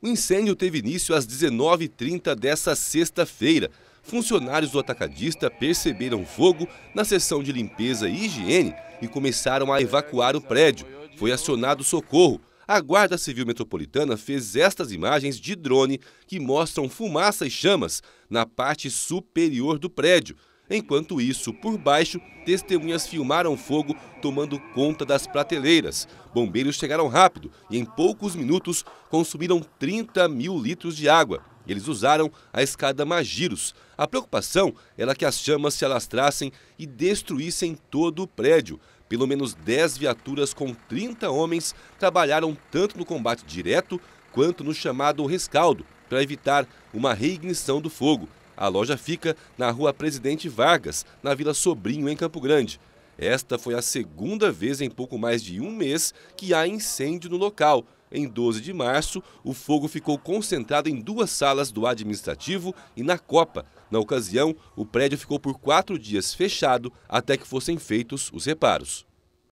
O incêndio teve início às 19h30 dessa sexta-feira. Funcionários do atacadista perceberam fogo na seção de limpeza e higiene e começaram a evacuar o prédio. Foi acionado socorro. A Guarda Civil Metropolitana fez estas imagens de drone que mostram fumaça e chamas na parte superior do prédio. Enquanto isso, por baixo, testemunhas filmaram fogo tomando conta das prateleiras. Bombeiros chegaram rápido e, em poucos minutos, consumiram 30 mil litros de água. Eles usaram a escada Magiros. A preocupação era que as chamas se alastrassem e destruíssem todo o prédio. Pelo menos 10 viaturas com 30 homens trabalharam tanto no combate direto quanto no chamado rescaldo, para evitar uma reignição do fogo. A loja fica na rua Presidente Vargas, na Vila Sobrinho, em Campo Grande. Esta foi a segunda vez em pouco mais de um mês que há incêndio no local. Em 12 de março, o fogo ficou concentrado em duas salas do administrativo e na Copa. Na ocasião, o prédio ficou por quatro dias fechado até que fossem feitos os reparos.